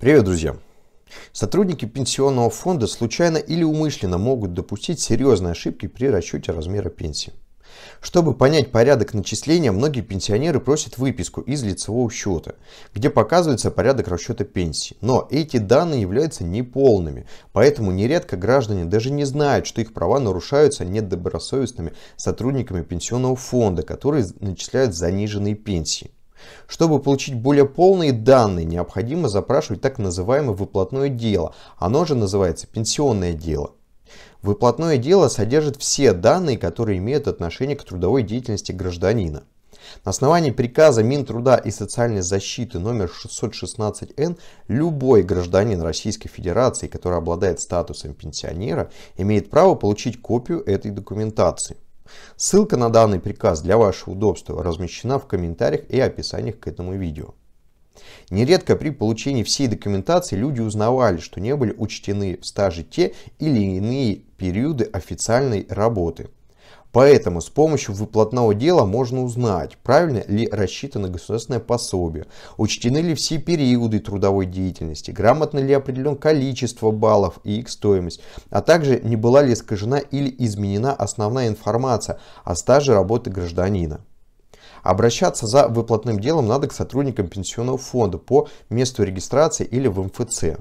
Привет, друзья! Сотрудники пенсионного фонда случайно или умышленно могут допустить серьезные ошибки при расчете размера пенсии. Чтобы понять порядок начисления, многие пенсионеры просят выписку из лицевого счета, где показывается порядок расчета пенсии. Но эти данные являются неполными, поэтому нередко граждане даже не знают, что их права нарушаются недобросовестными сотрудниками пенсионного фонда, которые начисляют заниженные пенсии. Чтобы получить более полные данные, необходимо запрашивать так называемое выплатное дело. Оно же называется пенсионное дело. Выплатное дело содержит все данные, которые имеют отношение к трудовой деятельности гражданина. На основании приказа Минтруда и социальной защиты номер 616Н любой гражданин Российской Федерации, который обладает статусом пенсионера, имеет право получить копию этой документации. Ссылка на данный приказ для вашего удобства размещена в комментариях и описаниях к этому видео. Нередко при получении всей документации люди узнавали, что не были учтены в стаже те или иные периоды официальной работы – Поэтому с помощью выплатного дела можно узнать, правильно ли рассчитано государственное пособие, учтены ли все периоды трудовой деятельности, грамотно ли определен количество баллов и их стоимость, а также не была ли искажена или изменена основная информация о стаже работы гражданина. Обращаться за выплатным делом надо к сотрудникам пенсионного фонда по месту регистрации или в МФЦ.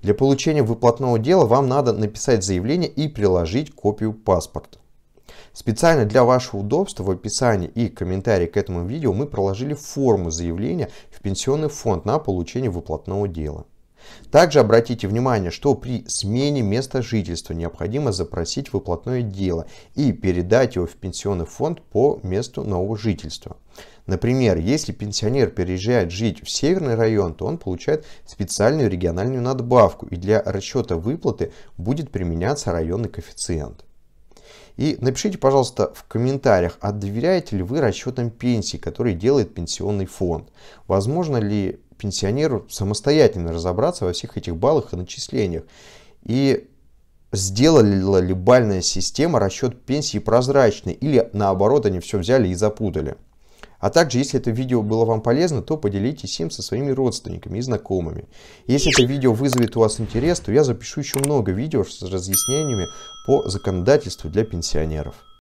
Для получения выплатного дела вам надо написать заявление и приложить копию паспорта. Специально для вашего удобства в описании и комментарии к этому видео мы проложили форму заявления в пенсионный фонд на получение выплатного дела. Также обратите внимание, что при смене места жительства необходимо запросить выплатное дело и передать его в пенсионный фонд по месту нового жительства. Например, если пенсионер переезжает жить в северный район, то он получает специальную региональную надбавку и для расчета выплаты будет применяться районный коэффициент. И напишите, пожалуйста, в комментариях, а доверяете ли вы расчетам пенсии, которые делает пенсионный фонд? Возможно ли пенсионеру самостоятельно разобраться во всех этих баллах и начислениях? И сделала ли бальная система расчет пенсии прозрачной или наоборот они все взяли и запутали? А также, если это видео было вам полезно, то поделитесь им со своими родственниками и знакомыми. Если это видео вызовет у вас интерес, то я запишу еще много видео с разъяснениями по законодательству для пенсионеров.